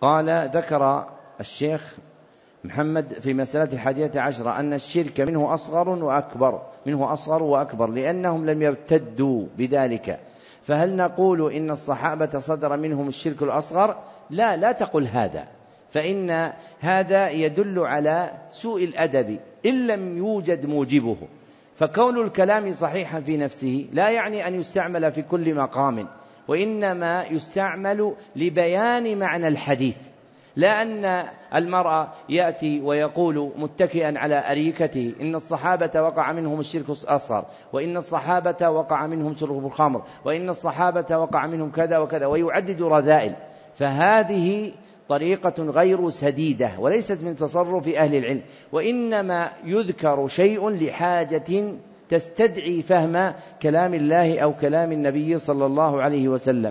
قال ذكر الشيخ محمد في مسألة الحادية عشرة أن الشرك منه أصغر وأكبر منه أصغر وأكبر لأنهم لم يرتدوا بذلك فهل نقول إن الصحابة صدر منهم الشرك الأصغر لا لا تقل هذا فإن هذا يدل على سوء الأدب إن لم يوجد موجبه فكون الكلام صحيحا في نفسه لا يعني أن يستعمل في كل مقام وإنما يستعمل لبيان معنى الحديث لا أن المرأة يأتي ويقول متكئا على أريكته إن الصحابة وقع منهم الشرك الأصغر وإن الصحابة وقع منهم شرب الخمر وإن الصحابة وقع منهم كذا وكذا ويعدد رذائل فهذه طريقة غير سديدة وليست من تصرف أهل العلم وإنما يذكر شيء لحاجة تستدعي فهم كلام الله أو كلام النبي صلى الله عليه وسلم